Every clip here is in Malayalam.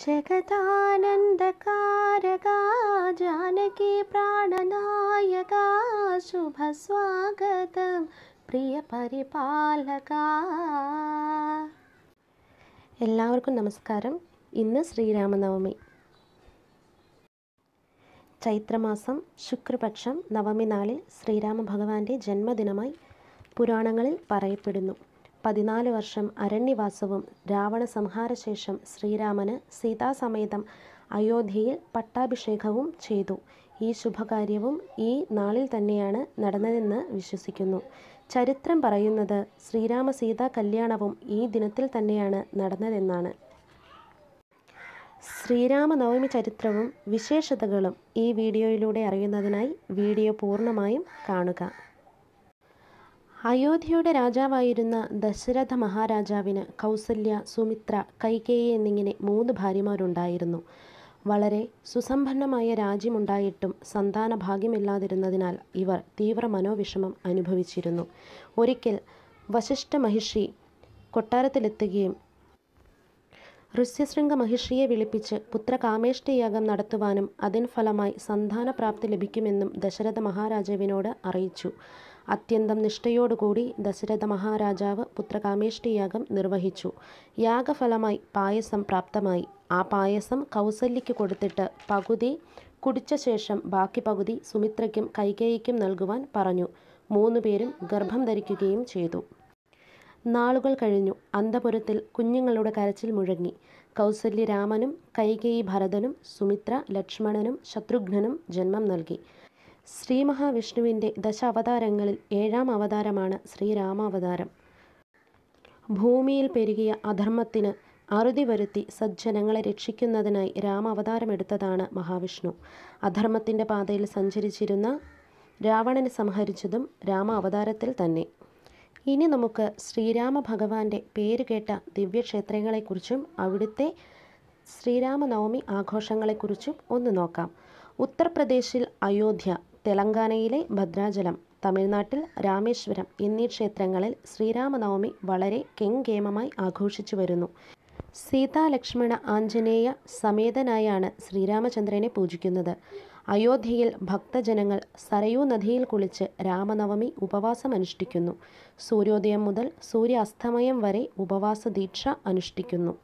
ജഗദാനന്ദകാരകാ ജാനകി പ്രാണനായകാ ശുഭസ്വാഗതം പരിപാലക എല്ലാവർക്കും നമസ്കാരം ഇന്ന് ശ്രീരാമനവമി ചൈത്രമാസം ശുക്രപക്ഷം നവമി നാളിൽ ശ്രീരാമ ഭഗവാന്റെ ജന്മദിനമായി പുരാണങ്ങളിൽ പറയപ്പെടുന്നു പതിനാല് വർഷം അരണ്യവാസവും രാവണ സംഹാരശേഷം ശ്രീരാമന് സീതാസമേതം അയോധ്യയിൽ പട്ടാഭിഷേകവും ചെയ്തു ഈ ശുഭകാര്യവും ഈ നാളിൽ തന്നെയാണ് നടന്നതെന്ന് വിശ്വസിക്കുന്നു ചരിത്രം പറയുന്നത് ശ്രീരാമ സീതാ കല്യാണവും ഈ ദിനത്തിൽ തന്നെയാണ് നടന്നതെന്നാണ് ശ്രീരാമനവമി ചരിത്രവും വിശേഷതകളും ഈ വീഡിയോയിലൂടെ അറിയുന്നതിനായി വീഡിയോ പൂർണ്ണമായും കാണുക അയോധ്യയുടെ രാജാവായിരുന്ന ദശരഥ മഹാരാജാവിന് കൗസല്യ സുമിത്ര കൈകേയി എന്നിങ്ങനെ മൂന്ന് ഭാര്യമാരുണ്ടായിരുന്നു വളരെ സുസമ്പന്നമായ രാജ്യമുണ്ടായിട്ടും സന്താന ഭാഗ്യമില്ലാതിരുന്നതിനാൽ ഇവർ തീവ്ര മനോവിഷമം അനുഭവിച്ചിരുന്നു ഒരിക്കൽ വശിഷ്ഠ മഹിഷി കൊട്ടാരത്തിലെത്തുകയും ഋഷ്യശൃംഗ മഹിഷിയെ വിളിപ്പിച്ച് കാമേഷ്ടയാഗം നടത്തുവാനും അതിൻ ഫലമായി സന്താനപ്രാപ്തി ലഭിക്കുമെന്നും ദശരഥ മഹാരാജാവിനോട് അറിയിച്ചു അത്യന്തം നിഷ്ഠയോടുകൂടി ദശരഥ മഹാരാജാവ് പുത്രകാമേഷ്ടിയാഗം നിർവഹിച്ചു യാഗഫലമായി പായസം പ്രാപ്തമായി ആ പായസം കൗസല്യയ്ക്ക് കൊടുത്തിട്ട് പകുതി കുടിച്ച ശേഷം ബാക്കി പകുതി സുമിത്രയ്ക്കും കൈകേയിക്കും നൽകുവാൻ പറഞ്ഞു മൂന്നുപേരും ഗർഭം ധരിക്കുകയും ചെയ്തു നാളുകൾ കഴിഞ്ഞു അന്തപുരത്തിൽ കുഞ്ഞുങ്ങളുടെ കരച്ചിൽ മുഴങ്ങി കൗസല്യ രാമനും കൈകേയി ഭരതനും സുമിത്ര ലക്ഷ്മണനും ശത്രുഘ്നനും ജന്മം നൽകി ശ്രീ മഹാവിഷ്ണുവിൻ്റെ ദശാവതാരങ്ങളിൽ ഏഴാം അവതാരമാണ് ശ്രീരാമാവതാരം ഭൂമിയിൽ പെരുകിയ അധർമ്മത്തിന് അറുതി വരുത്തി സജ്ജനങ്ങളെ രക്ഷിക്കുന്നതിനായി രാമാവതാരമെടുത്തതാണ് മഹാവിഷ്ണു അധർമ്മത്തിൻ്റെ പാതയിൽ സഞ്ചരിച്ചിരുന്ന രാവണനെ സംഹരിച്ചതും രാമ അവതാരത്തിൽ തന്നെ ഇനി നമുക്ക് ശ്രീരാമ ഭഗവാന്റെ പേര് കേട്ട ദിവ്യക്ഷേത്രങ്ങളെക്കുറിച്ചും അവിടുത്തെ ശ്രീരാമനവമി ആഘോഷങ്ങളെക്കുറിച്ചും ഒന്ന് നോക്കാം ഉത്തർപ്രദേശിൽ അയോധ്യ തെലങ്കാനയിലെ ഭദ്രാചലം തമിഴ്നാട്ടിൽ രാമേശ്വരം എന്നീ ക്ഷേത്രങ്ങളിൽ ശ്രീരാമനവമി വളരെ കെങ്കേമമായി ആഘോഷിച്ചു വരുന്നു സീതാലക്ഷ്മണ ആഞ്ജനേയ സമേതനായാണ് ശ്രീരാമചന്ദ്രനെ പൂജിക്കുന്നത് അയോധ്യയിൽ ഭക്തജനങ്ങൾ സരയൂ നദിയിൽ കുളിച്ച് രാമനവമി ഉപവാസം അനുഷ്ഠിക്കുന്നു സൂര്യോദയം മുതൽ സൂര്യാസ്തമയം വരെ ഉപവാസ ദീക്ഷ അനുഷ്ഠിക്കുന്നു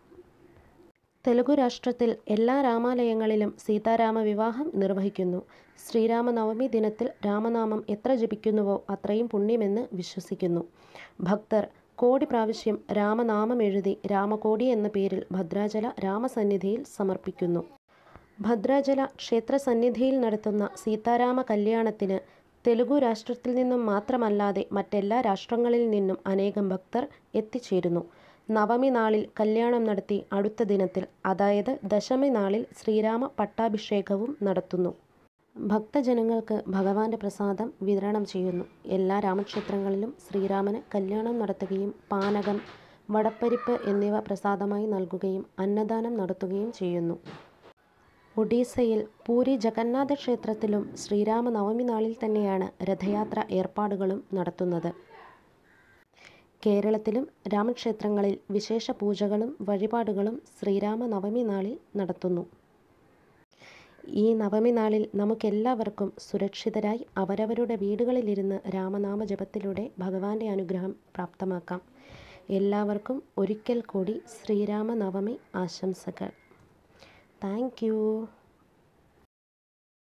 തെലുഗു രാഷ്ട്രത്തിൽ എല്ലാ രാമാലയങ്ങളിലും സീതാരാമ വിവാഹം നിർവഹിക്കുന്നു ശ്രീരാമനവമി ദിനത്തിൽ രാമനാമം എത്ര ജപിക്കുന്നുവോ അത്രയും പുണ്യമെന്ന് വിശ്വസിക്കുന്നു ഭക്തർ കോടി പ്രാവശ്യം രാമനാമം എഴുതി രാമകോടി എന്ന പേരിൽ ഭദ്രാചല രാമസന്നിധിയിൽ സമർപ്പിക്കുന്നു ഭദ്രാചല ക്ഷേത്ര സന്നിധിയിൽ നടത്തുന്ന സീതാരാമ കല്യാണത്തിന് തെലുഗു രാഷ്ട്രത്തിൽ നിന്നും മാത്രമല്ലാതെ മറ്റെല്ലാ രാഷ്ട്രങ്ങളിൽ നിന്നും അനേകം ഭക്തർ എത്തിച്ചേരുന്നു നവമി നാളിൽ കല്യാണം നടത്തി അടുത്ത ദിനത്തിൽ അതായത് ദശമി നാളിൽ ശ്രീരാമ പട്ടാഭിഷേകവും നടത്തുന്നു ഭക്തജനങ്ങൾക്ക് ഭഗവാന്റെ പ്രസാദം വിതരണം ചെയ്യുന്നു എല്ലാ രാമക്ഷേത്രങ്ങളിലും ശ്രീരാമന് കല്യാണം നടത്തുകയും പാനകം വടപ്പരിപ്പ് എന്നിവ പ്രസാദമായി നൽകുകയും അന്നദാനം നടത്തുകയും ചെയ്യുന്നു ഒഡീസയിൽ പൂരി ജഗന്നാഥ ക്ഷേത്രത്തിലും ശ്രീരാമനവമി നാളിൽ തന്നെയാണ് രഥയാത്ര ഏർപ്പാടുകളും നടത്തുന്നത് കേരളത്തിലും രാമക്ഷേത്രങ്ങളിൽ വിശേഷ പൂജകളും വഴിപാടുകളും ശ്രീരാമ നാളിൽ നടത്തുന്നു ഈ നവമി നാളിൽ നമുക്കെല്ലാവർക്കും സുരക്ഷിതരായി അവരവരുടെ വീടുകളിലിരുന്ന് രാമനാമ ജപത്തിലൂടെ ഭഗവാന്റെ അനുഗ്രഹം പ്രാപ്തമാക്കാം എല്ലാവർക്കും ഒരിക്കൽ കൂടി ശ്രീരാമ ആശംസകൾ താങ്ക്